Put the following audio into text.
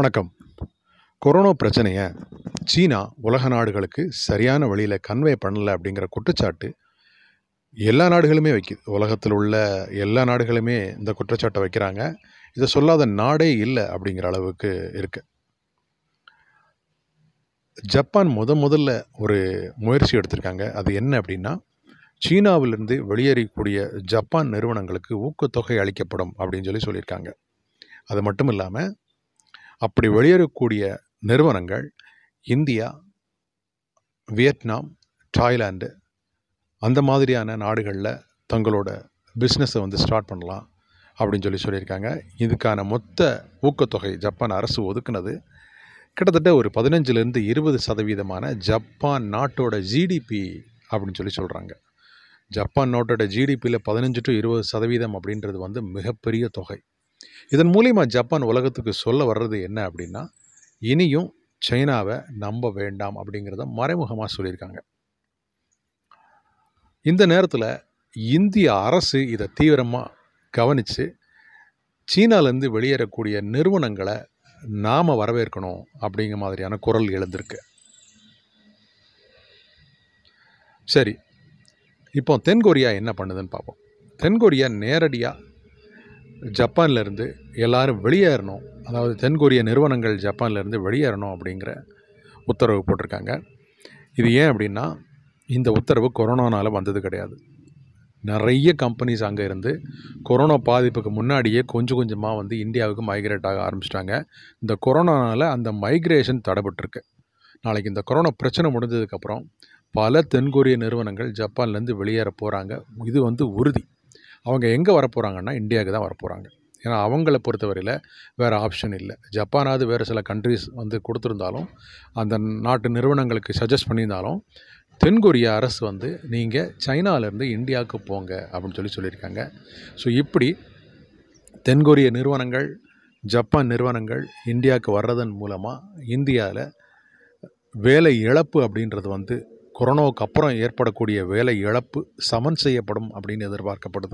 வணக்கம் கொரோனா பிரச்சனையை சீனா உலக நாடுகளுக்கு சரியான வழியில் கன்வே பண்ணலை அப்படிங்கிற குற்றச்சாட்டு எல்லா நாடுகளுமே வைக்குது உலகத்தில் உள்ள எல்லா நாடுகளுமே இந்த குற்றச்சாட்டை வைக்கிறாங்க இதை சொல்லாத நாடே இல்லை அப்படிங்கிற அளவுக்கு இருக்கு ஜப்பான் முத முதல்ல ஒரு முயற்சி எடுத்திருக்காங்க அது என்ன அப்படின்னா சீனாவிலிருந்து வெளியேறக்கூடிய ஜப்பான் நிறுவனங்களுக்கு ஊக்கத்தொகை அளிக்கப்படும் அப்படின்னு சொல்லி சொல்லியிருக்காங்க அது மட்டும் இல்லாமல் அப்படி வெளியேறக்கூடிய நிறுவனங்கள் இந்தியா வியட்நாம் தாய்லாந்து அந்த மாதிரியான நாடுகளில் தங்களோட பிஸ்னஸை வந்து ஸ்டார்ட் பண்ணலாம் அப்படின்னு சொல்லி சொல்லியிருக்காங்க இதுக்கான மொத்த ஊக்கத்தொகை ஜப்பான் அரசு ஒதுக்குனது கிட்டத்தட்ட ஒரு பதினஞ்சுலேருந்து இருபது சதவீதமான ஜப்பான் நாட்டோட ஜிடிபி அப்படின்னு சொல்லி சொல்கிறாங்க ஜப்பான் நாட்டோட ஜிடிபியில் பதினஞ்சு டு இருபது சதவீதம் அப்படின்றது வந்து மிகப்பெரிய தொகை இதன் மூலிமா ஜப்பான் உலகத்துக்கு சொல்ல வர்றது என்ன அப்படின்னா இனியும் சைனாவை நம்ப வேண்டாம் அப்படிங்கிறத மறைமுகமாக சொல்லியிருக்காங்க இந்த நேரத்தில் இந்திய அரசு இதை தீவிரமாக கவனித்து சீனாலேருந்து வெளியேறக்கூடிய நிறுவனங்களை நாம் வரவேற்கணும் அப்படிங்கிற மாதிரியான குரல் எழுந்திருக்கு சரி இப்போ தென்கொரியா என்ன பண்ணுதுன்னு பார்ப்போம் தென்கொரியா நேரடியாக ஜப்பான்லேருந்து எல்லாரும் வெளியேறணும் அதாவது தென்கொரிய நிறுவனங்கள் ஜப்பான்லேருந்து வெளியேறணும் அப்படிங்கிற உத்தரவு போட்டிருக்காங்க இது ஏன் அப்படின்னா இந்த உத்தரவு கொரோனானால் வந்தது கிடையாது நிறைய கம்பெனிஸ் அங்கே இருந்து கொரோனா பாதிப்புக்கு முன்னாடியே கொஞ்சம் கொஞ்சமாக வந்து இந்தியாவுக்கு மைக்ரேட் ஆக ஆரம்பிச்சிட்டாங்க இந்த கொரோனானால் அந்த மைக்ரேஷன் தடைபட்டுருக்கு நாளைக்கு இந்த கொரோனா பிரச்சனை முடிஞ்சதுக்கப்புறம் பல தென்கொரிய நிறுவனங்கள் ஜப்பான்லேருந்து வெளியேற போகிறாங்க இது வந்து உறுதி அவங்க எங்கே வரப்போகிறாங்கன்னா இந்தியாவுக்கு தான் வரப்போகிறாங்க ஏன்னா அவங்கள பொறுத்தவரையில் வேறு ஆப்ஷன் இல்லை ஜப்பானாவது வேறு சில கண்ட்ரிஸ் வந்து கொடுத்துருந்தாலும் அந்த நாட்டு நிறுவனங்களுக்கு சஜஸ்ட் பண்ணியிருந்தாலும் தென்கொரிய அரசு வந்து நீங்கள் சைனாவிலேருந்து இந்தியாவுக்கு போங்க அப்படின்னு சொல்லி சொல்லியிருக்காங்க ஸோ இப்படி தென்கொரிய நிறுவனங்கள் ஜப்பான் நிறுவனங்கள் இந்தியாவுக்கு வர்றதன் மூலமாக இந்தியாவில் வேலை இழப்பு அப்படின்றது வந்து கொரோனாவுக்கு அப்புறம் ஏற்படக்கூடிய வேலை இழப்பு சமன் செய்யப்படும் அப்படின்னு எதிர்பார்க்கப்படுது